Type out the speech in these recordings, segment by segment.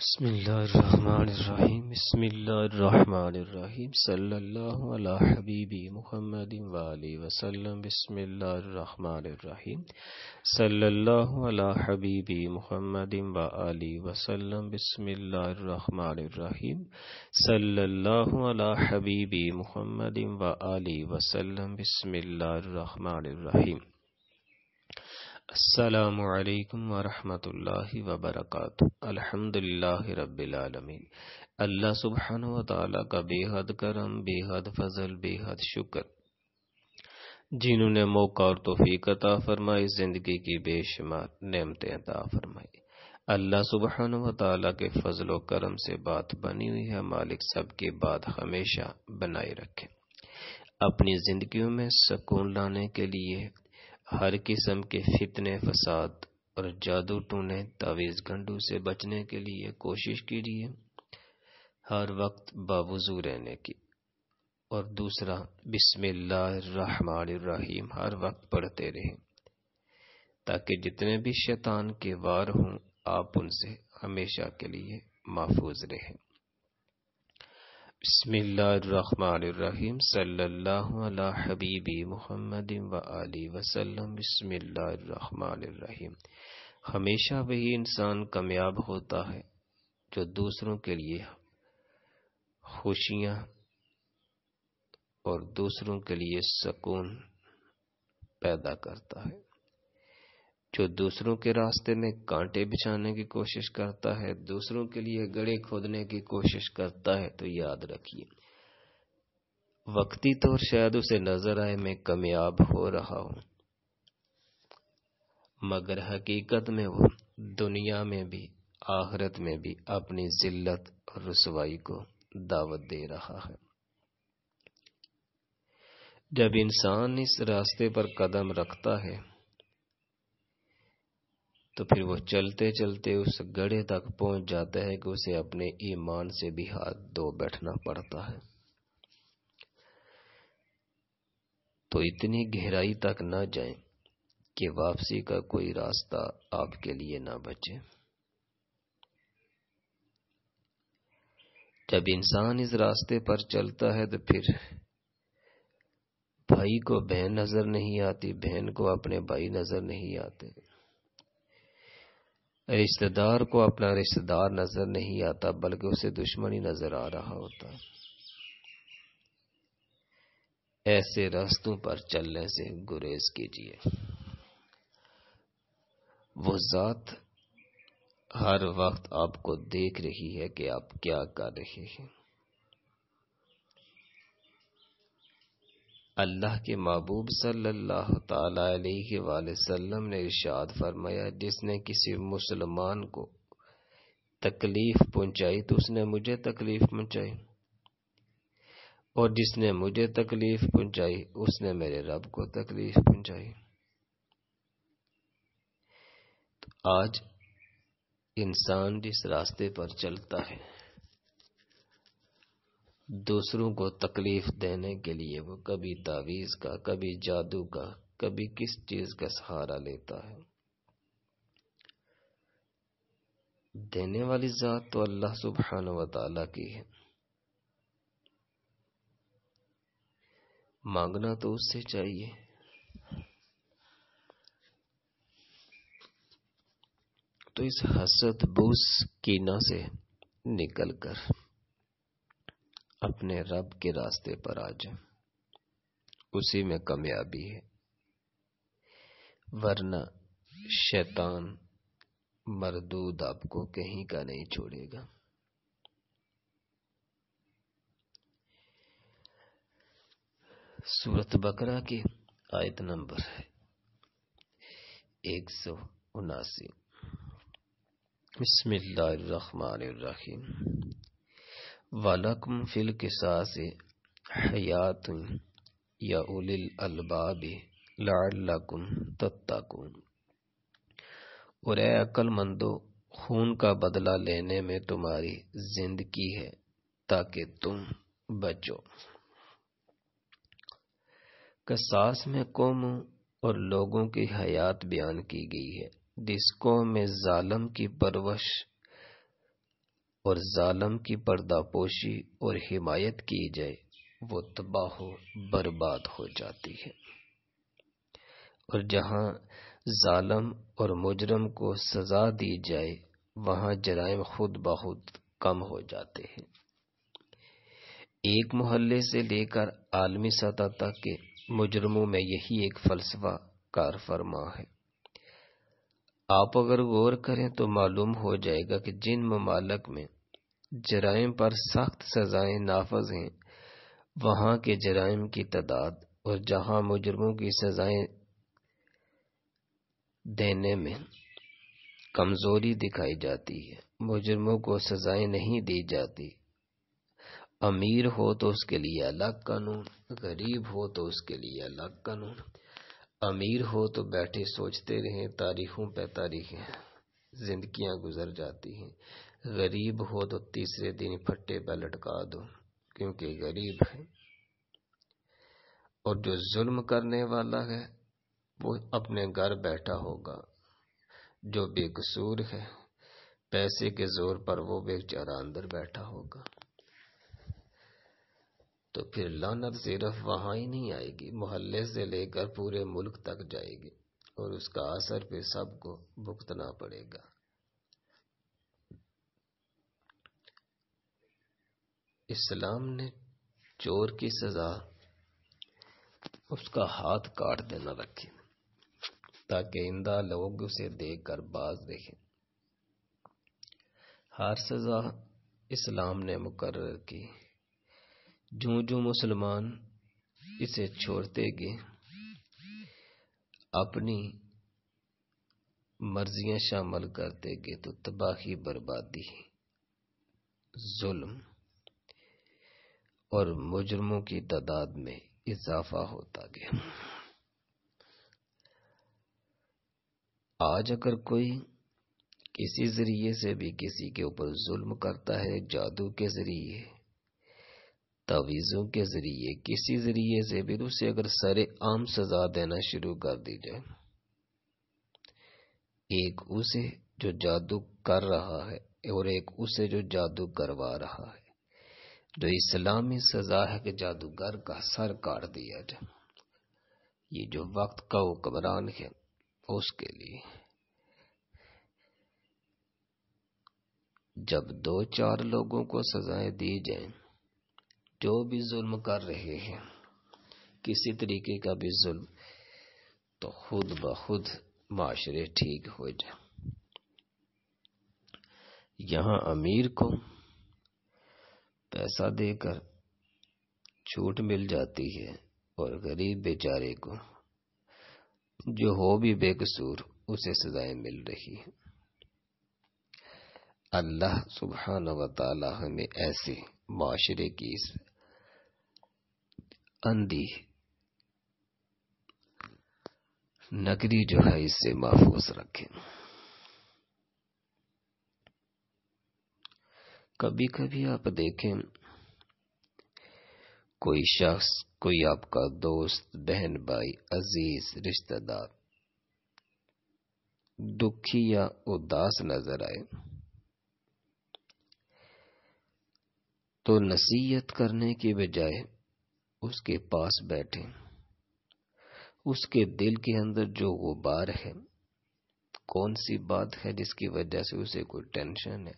बसमीम बसमीम सल्ला हबीबी मोहम्मद वाली वसलम बसमीम सल्ला हबीबी मोहम्मद वाली वसलम बसमीम सल्ला हबीबी मोहम्मद वाली वसलम बसमीम السلام अलैक्म वरहमतुल्लाह वबरकत अल्हम्दुलिल्लाह रब्बिल आलमीन अल्लाह सुबहान व तआला का बेहद करम बेहद फजल बेहद शुक्र जिन्होंने मौका और तोफीक अता फरमाई जिंदगी की बेशुमार नेमतें अता फरमाई अल्लाह सुबहान व तआला के फजल करम से बात बनी हुई है मालिक सबकी बात हमेशा बनाए रखे अपनी जिंदगियों में सुकून लाने के लिए हर किस्म के फितने फसाद और जादू टूने तावीज़ गंडू से बचने के लिए कोशिश कीजिए हर वक्त बावजू रहने की और दूसरा बिस्मिल्लाहिर्रहमानिर्रहीम हर वक्त पढ़ते रहें ताकि जितने भी शैतान के वार हों आप उनसे हमेशा के लिए महफूज रहें बसमीम हबीबी मोहम्मद व बसमीम हमेशा वही इंसान कामयाब होता है जो दूसरों के लिए खुशियाँ और दूसरों के लिए सुकून पैदा करता है जो दूसरों के रास्ते में कांटे बिछाने की कोशिश करता है दूसरों के लिए गड़े खोदने की कोशिश करता है तो याद रखिए वक्ती तौर तो शायद उसे नजर आए मैं कामयाब हो रहा हूं मगर हकीकत में वो दुनिया में भी आखरत में भी अपनी जिल्लत और रसवाई को दावत दे रहा है जब इंसान इस रास्ते पर कदम रखता है तो फिर वो चलते चलते उस गढ़े तक पहुंच जाता है कि उसे अपने ईमान से भी हाथ धो बैठना पड़ता है तो इतनी गहराई तक ना जाए कि वापसी का कोई रास्ता आपके लिए ना बचे जब इंसान इस रास्ते पर चलता है तो फिर भाई को बहन नजर नहीं आती बहन को अपने भाई नजर नहीं आते रिश्तेदार को अपना रिश्तेदार नजर नहीं आता बल्कि उसे दुश्मनी नजर आ रहा होता ऐसे रास्तों पर चलने से गुरेज कीजिए वो जात हर वक्त आपको देख रही है कि आप क्या कर रहे हैं अल्लाह के महबूब सल्लल्लाहु अलैहि वसल्लम ने इरशाद फरमाया जिसने किसी मुसलमान को तकलीफ पहुंचाई तो उसने मुझे तकलीफ पहुंचाई और जिसने मुझे तकलीफ पहुंचाई उसने मेरे रब को तकलीफ पहुंचाई तो आज इंसान जिस रास्ते पर चलता है दूसरों को तकलीफ देने के लिए वो कभी तावीज़ का कभी जादू का कभी किस चीज़ का सहारा लेता है देने वाली ज़ात तो अल्लाह सुबहान व की है मांगना तो उससे चाहिए तो इस हसद बूस कीना से निकल कर अपने रब के रास्ते पर आ जाए उसी में कामयाबी है वरना शैतान मरदूद आपको कहीं का नहीं छोड़ेगा सूरत बकरा की आयत नंबर है एक सौ उनासी बिस्मिल्लाहिर्रहमानिर्रहीम वलकम फिल किसास हयात या उलिल अलबाब लाकुम तत्ताकुम और अक्लमंदो खून का बदला लेने में तुम्हारी जिंदगी है ताकि तुम बचो कसास में कौम और लोगों की हयात बयान की गई है जिस कौम में जालम की परवश और जालम की पर्दापोशी और हिमायत की जाए वो तबाह बर्बाद हो जाती है और जहां जालम और मुजरम को सजा दी जाए वहां जराइम खुद बहुत कम हो जाते हैं एक मोहल्ले से लेकर आलमी सतह तक के मुजरमों में यही एक फलसफा कार फरमा है आप अगर गौर करें तो मालूम हो जाएगा कि जिन ममालक में जराइम पर सख्त सजाएं नाफज हैं वहां के जराइम की तादाद और जहाँ मुजरमों की सजाएं देने में कमज़ोरी दिखाई जाती है मुजरमों को सजाएं नहीं दी जाती अमीर हो तो उसके लिए अलग कानून गरीब हो तो उसके लिए अलग कानून अमीर हो तो बैठे सोचते रहें तारीखों पे तारीखें जिंदगियां गुजर जाती हैं गरीब हो तो तीसरे दिन फट्टे पर लटका दो क्योंकि गरीब है और जो जुल्म करने वाला है वो अपने घर बैठा होगा जो बेकसूर है पैसे के जोर पर वो बेचारा अंदर बैठा होगा तो फिर लानत सिर्फ वहां ही नहीं आएगी मोहल्ले से लेकर पूरे मुल्क तक जाएगी और उसका असर पे सबको भुगतना पड़ेगा इस्लाम ने चोर की सजा उसका हाथ काट देना रखी ताकि इंदा लोग उसे देख कर बाज देखें हर सजा इस्लाम ने मुकर्र की जू जू मुसलमान इसे छोड़ते गए अपनी मर्जियां शामिल कर देंगे तो तबाही बर्बादी जुल्म और मुजरमों की तादाद में इजाफा होता गया आज अगर कोई किसी जरिए से भी किसी के ऊपर जुल्म करता है जादू के जरिए तवीज़ों के ज़रिए किसी ज़रिए से भी उसे अगर सरे आम सज़ा देना शुरू कर दी जाए एक उसे जो जादू कर रहा है और एक उसे जो जादू करवा रहा है जो इस्लामी सज़ा है कि जादूगर का सर काट दिया जाए ये जो वक्त का हुक्मरान है उसके लिए जब दो चार लोगों को सजाएं दी जाएं जो भी जुल्म कर रहे हैं किसी तरीके का भी जुल्म तो खुद ब खुद माशरे ठीक हो जाए यहां अमीर को पैसा देकर छूट मिल जाती है और गरीब बेचारे को जो हो भी बेकसूर उसे सजाएं मिल रही है अल्लाह सुबहान व हमें ऐसे माशरे की अंधी नगरी जो है इससे महफूज रखें कभी कभी आप देखें कोई शख्स कोई आपका दोस्त बहन भाई अजीज रिश्तेदार दुखी या उदास नजर आए तो नसीहत करने के बजाय उसके पास बैठे उसके दिल के अंदर जो गुबार है कौन सी बात है जिसकी वजह से उसे कोई टेंशन है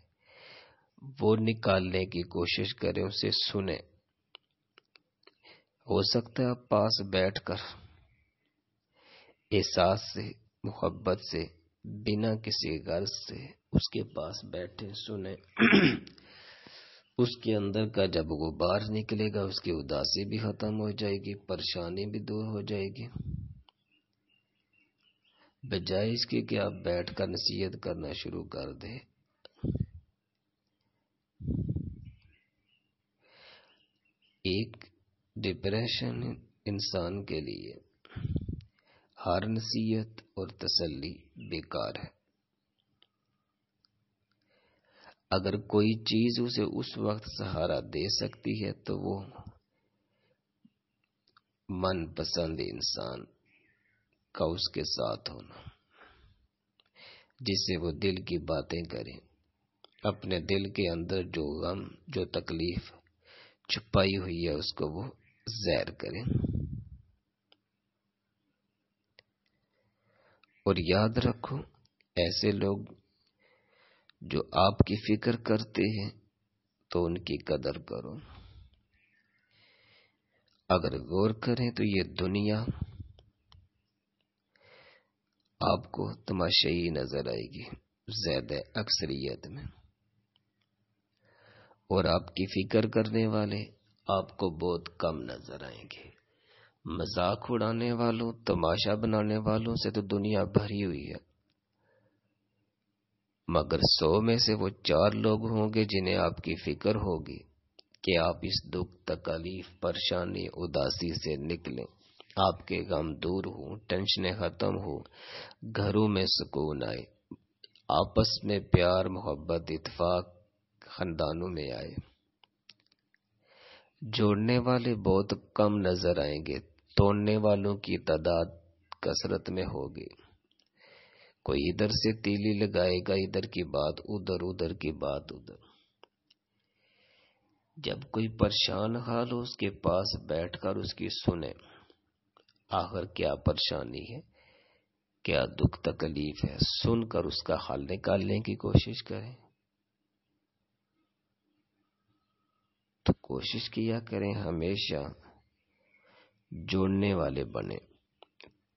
वो निकालने की कोशिश करें उसे सुने हो सकता है पास बैठकर एहसास से मोहब्बत से बिना किसी गर्ज से उसके पास बैठे सुने उसके अंदर का जब वो बाहर निकलेगा उसकी उदासी भी खत्म हो जाएगी परेशानी भी दूर हो जाएगी बजाय इसके कि आप बैठ कर नसीहत करना शुरू कर दे एक डिप्रेशन इंसान के लिए हर नसीहत और तसल्ली बेकार है अगर कोई चीज उसे उस वक्त सहारा दे सकती है तो वो मनपसंद इंसान का उसके साथ होना जिससे वो दिल की बातें करे अपने दिल के अंदर जो गम जो तकलीफ छुपाई हुई है उसको वो जहर करे और याद रखो ऐसे लोग जो आपकी फिक्र करते हैं तो उनकी कदर करो अगर गौर करें तो ये दुनिया आपको तमाशाई नजर आएगी ज्यादा अक्सरियत में और आपकी फिक्र करने वाले आपको बहुत कम नजर आएंगे मजाक उड़ाने वालों तमाशा बनाने वालों से तो दुनिया भरी हुई है मगर सौ में से वो चार लोग होंगे जिन्हें आपकी फिक्र होगी कि आप इस दुख तकलीफ परेशानी उदासी से निकलें आपके गम दूर हो टेंशनें खत्म हो घरों में सुकून आए आपस में प्यार मोहब्बत इतफाक खानदानों में आए जोड़ने वाले बहुत कम नजर आएंगे तोड़ने वालों की तादाद कसरत में होगी कोई इधर से तीली लगाएगा इधर की बात उधर उधर की बात उधर जब कोई परेशान हाल हो उसके पास बैठकर उसकी सुने आखिर क्या परेशानी है क्या दुख तकलीफ है सुनकर उसका हाल निकालने की कोशिश करें तो कोशिश किया करें हमेशा जोड़ने वाले बने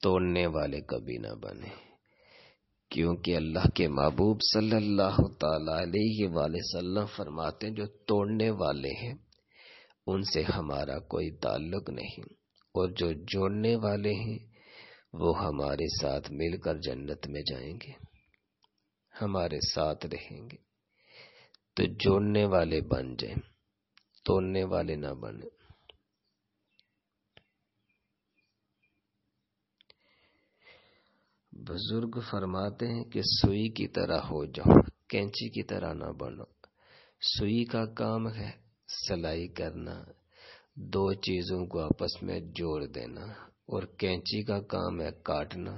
तोड़ने वाले कभी ना बने क्योंकि अल्लाह के महबूब सल्लल्लाहु अलैहि वसल्लम फरमाते हैं जो तोड़ने वाले हैं उनसे हमारा कोई ताल्लुक नहीं और जो जोड़ने वाले हैं वो हमारे साथ मिलकर जन्नत में जाएंगे हमारे साथ रहेंगे तो जोड़ने वाले बन जाए तोड़ने वाले ना बने बुजुर्ग फरमाते हैं कि सुई की तरह हो जाओ कैंची की तरह ना बनो सुई का काम है सिलाई करना दो चीज़ों को आपस में जोड़ देना और कैंची का काम है काटना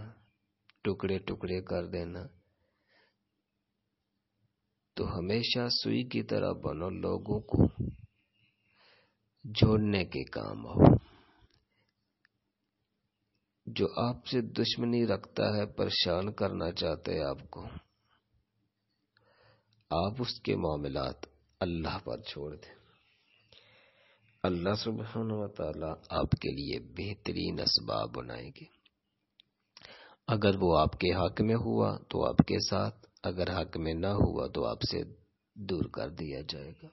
टुकड़े टुकड़े कर देना तो हमेशा सुई की तरह बनो लोगों को जोड़ने के काम आओ जो आपसे दुश्मनी रखता है परेशान करना चाहते है आपको आप उसके मामला अल्लाह पर छोड़ दें अल्लाह सुबह आपके लिए बेहतरीन इसबाब बनाएंगे अगर वो आपके हक में हुआ तो आपके साथ अगर हक में ना हुआ तो आपसे दूर कर दिया जाएगा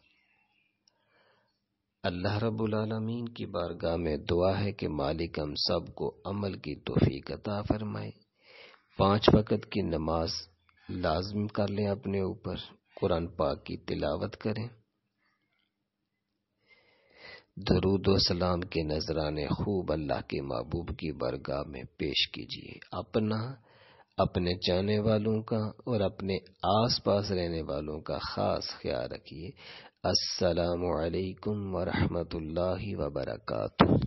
अल्लाह रब्बुल रबालमीन की बारगाह में दुआ है कि मालिक हम सब को अमल की तोफीक अता फरमाए पांच वक़्त की नमाज लाजम कर लें अपने ऊपर कुरान पाक की तिलावत करें दरूद सलाम के नजराने खूब अल्लाह के महबूब की बारगाह में पेश कीजिए अपना अपने जाने वालों का और अपने आस पास रहने वालों का ख़ास ख्याल रखिए अस्सलाम वालेकुम वरहमतुल्लाहि वबरकातुहू